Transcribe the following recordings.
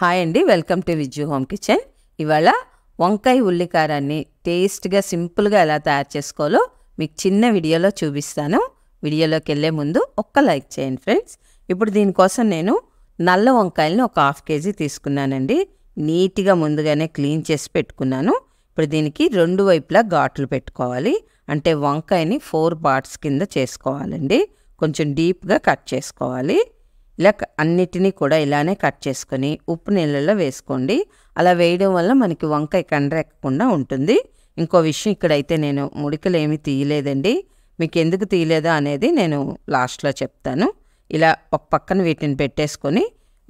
hi అండి welcome to Vijju home kitchen ఇవాళ వంకాయ ఉల్లికారాన్ని టేస్ట్గా సింపుల్గా ఎలా తయారు చేసుకోవాలో మీకు చిన్న వీడియోలో చూపిస్తాను వీడియోలోకి వెళ్ళే ముందు ఒక్క లైక్ చేయండి ఫ్రెండ్స్ ఇప్పుడు దీనికోసం నేను నల్ల వంకాయలను ఒక హాఫ్ కేజీ తీసుకున్నానండి నీట్గా ముందుగానే క్లీన్ చేసి పెట్టుకున్నాను ఇప్పుడు దీనికి రెండు వైపులా ఘాట్లు పెట్టుకోవాలి అంటే వంకాయని ఫోర్ పార్ట్స్ కింద చేసుకోవాలండి కొంచెం డీప్గా కట్ చేసుకోవాలి ఇలా అన్నిటినీ కూడా ఇలానే కట్ చేసుకొని ఉప్పు నీళ్ళలో వేసుకోండి అలా వేయడం వల్ల మనకి వంకాయ కండ్రెక్కకుండా ఉంటుంది ఇంకో విషయం ఇక్కడైతే నేను ముడికలు ఏమి తీయలేదండి మీకు ఎందుకు తీయలేదో అనేది నేను లాస్ట్లో చెప్తాను ఇలా ఒక పక్కన వీటిని పెట్టేసుకొని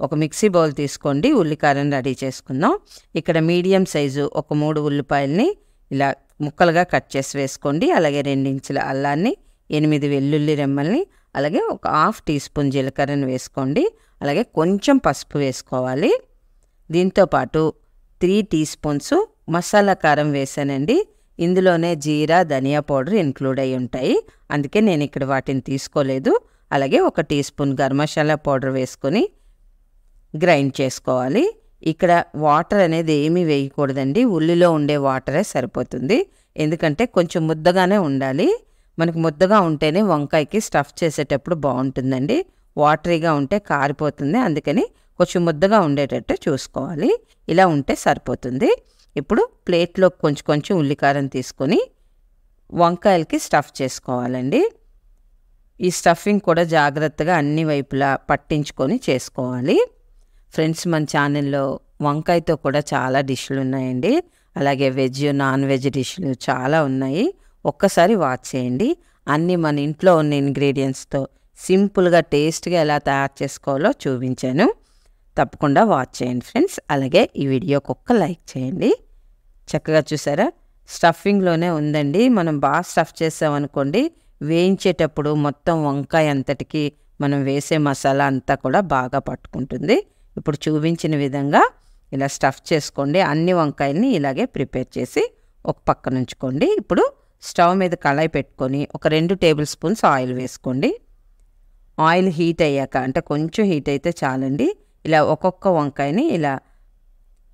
ఒక మిక్సీ బౌల్ తీసుకోండి ఉల్లికారం రెడీ చేసుకుందాం ఇక్కడ మీడియం సైజు ఒక మూడు ఉల్లిపాయల్ని ఇలా ముక్కలుగా కట్ చేసి వేసుకోండి అలాగే రెండించుల అల్లాన్ని ఎనిమిది వెల్లుల్లి రెమ్మల్ని అలాగే ఒక హాఫ్ టీ స్పూన్ జీలకర్రను వేసుకోండి అలాగే కొంచెం పసుపు వేసుకోవాలి దీంతోపాటు త్రీ టీ స్పూన్స్ మసాలా కారం వేసానండి ఇందులోనే జీరా ధనియా పౌడర్ ఇంక్లూడ్ అయి ఉంటాయి అందుకే నేను ఇక్కడ వాటిని తీసుకోలేదు అలాగే ఒక teaspoon garam masala powder వేసుకొని గ్రైండ్ చేసుకోవాలి ఇక్కడ వాటర్ అనేది ఏమీ వేయకూడదండి ఉల్లిలో ఉండే వాటరే సరిపోతుంది ఎందుకంటే కొంచెం ముద్దగానే ఉండాలి మనకు ముద్దగా ఉంటేనే వంకాయకి స్టఫ్ చేసేటప్పుడు బాగుంటుందండి వాటరీగా ఉంటే కారిపోతుంది అందుకని కొంచెం ముద్దగా ఉండేటట్టు చూసుకోవాలి ఇలా ఉంటే సరిపోతుంది ఇప్పుడు ప్లేట్లో కొంచెం కొంచెం ఉల్లికారం తీసుకొని వంకాయలకి స్టఫ్ చేసుకోవాలండి ఈ స్టఫింగ్ కూడా జాగ్రత్తగా అన్ని వైపులా పట్టించుకొని చేసుకోవాలి ఫ్రెండ్స్ మన ఛానల్లో వంకాయతో కూడా చాలా డిష్లు ఉన్నాయండి అలాగే వెజ్ నాన్ వెజ్ డిష్లు చాలా ఉన్నాయి ఒక్కసారి వాచ్ చేయండి అన్నీ మన ఇంట్లో ఉన్న ఇంగ్రీడియంట్స్తో సింపుల్గా టేస్ట్గా ఎలా తయారు చేసుకోవాలో చూపించాను తప్పకుండా వాచ్ చేయండి ఫ్రెండ్స్ అలాగే ఈ వీడియోకి ఒక్క లైక్ చేయండి చక్కగా చూసారా స్టఫింగ్లోనే ఉందండి మనం బాగా స్టఫ్ చేసామనుకోండి వేయించేటప్పుడు మొత్తం వంకాయ అంతటికి మనం వేసే మసాలా అంతా కూడా బాగా పట్టుకుంటుంది ఇప్పుడు చూపించిన విధంగా ఇలా స్టఫ్ చేసుకోండి అన్ని వంకాయల్ని ఇలాగే ప్రిపేర్ చేసి ఒక పక్కన ఉంచుకోండి ఇప్పుడు స్టవ్ మీద కళాయి పెట్టుకొని ఒక రెండు టేబుల్ స్పూన్స్ ఆయిల్ వేసుకోండి ఆయిల్ హీట్ అయ్యాక అంటే కొంచెం హీట్ అయితే చాలండి ఇలా ఒక్కొక్క వంకాయని ఇలా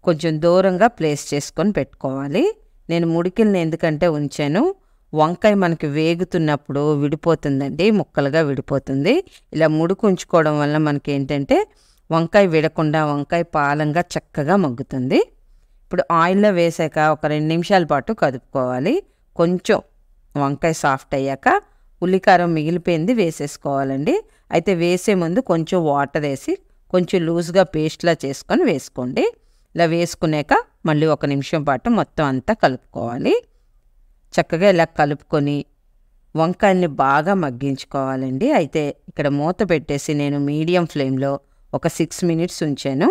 కొంచెం దూరంగా ప్లేస్ చేసుకొని పెట్టుకోవాలి నేను ముడికిల్ని ఎందుకంటే ఉంచాను వంకాయ మనకి వేగుతున్నప్పుడు విడిపోతుందండి ముక్కలుగా విడిపోతుంది ఇలా ముడుకు ఉంచుకోవడం వల్ల మనకి ఏంటంటే వంకాయ విడకుండా వంకాయ పాలంగా చక్కగా మగ్గుతుంది ఇప్పుడు ఆయిల్లో వేసాక ఒక రెండు నిమిషాల పాటు కదుపుకోవాలి కొంచెం వంకాయ సాఫ్ట్ అయ్యాక ఉల్లికారం మిగిలిపోయింది వేసేసుకోవాలండి అయితే వేసే ముందు కొంచెం వాటర్ వేసి కొంచెం లూజ్గా పేస్ట్లా చేసుకొని వేసుకోండి ఇలా వేసుకున్నాక మళ్ళీ ఒక నిమిషం పాటు మొత్తం అంతా కలుపుకోవాలి చక్కగా ఇలా కలుపుకొని వంకాయల్ని బాగా మగ్గించుకోవాలండి అయితే ఇక్కడ మూత పెట్టేసి నేను మీడియం ఫ్లేమ్లో ఒక సిక్స్ మినిట్స్ ఉంచాను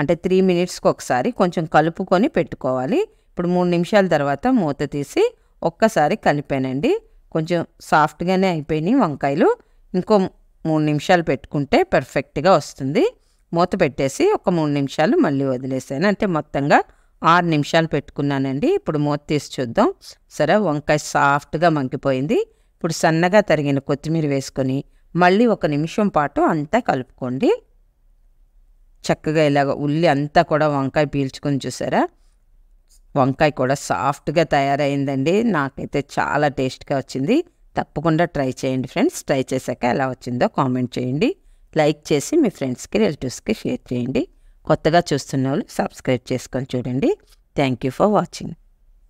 అంటే త్రీ మినిట్స్కి ఒకసారి కొంచెం కలుపుకొని పెట్టుకోవాలి ఇప్పుడు మూడు నిమిషాల తర్వాత మూత తీసి ఒక్కసారి కలిపానండి కొంచెం సాఫ్ట్గానే అయిపోయినాయి వంకాయలు ఇంకో మూడు నిమిషాలు పెట్టుకుంటే పర్ఫెక్ట్గా వస్తుంది మూత పెట్టేసి ఒక మూడు నిమిషాలు మళ్ళీ వదిలేసాను అంటే మొత్తంగా ఆరు నిమిషాలు పెట్టుకున్నానండి ఇప్పుడు మూత తీసి చూద్దాం సరే వంకాయ సాఫ్ట్గా మంగిపోయింది ఇప్పుడు సన్నగా తరిగిన కొత్తిమీర వేసుకొని మళ్ళీ ఒక నిమిషం పాటు అంతా కలుపుకోండి చక్కగా ఇలాగ ఉల్లి అంతా కూడా వంకాయ పీల్చుకొని చూసారా వంకాయ కూడా సాఫ్ట్గా తయారైందండి నాకైతే చాలా టేస్ట్గా వచ్చింది తప్పకుండా ట్రై చేయండి ఫ్రెండ్స్ ట్రై చేశాక ఎలా వచ్చిందో కామెంట్ చేయండి లైక్ చేసి మీ ఫ్రెండ్స్కి రిలేటివ్స్కి షేర్ చేయండి కొత్తగా చూస్తున్న వాళ్ళు సబ్స్క్రైబ్ చేసుకొని చూడండి థ్యాంక్ యూ ఫర్ వాచింగ్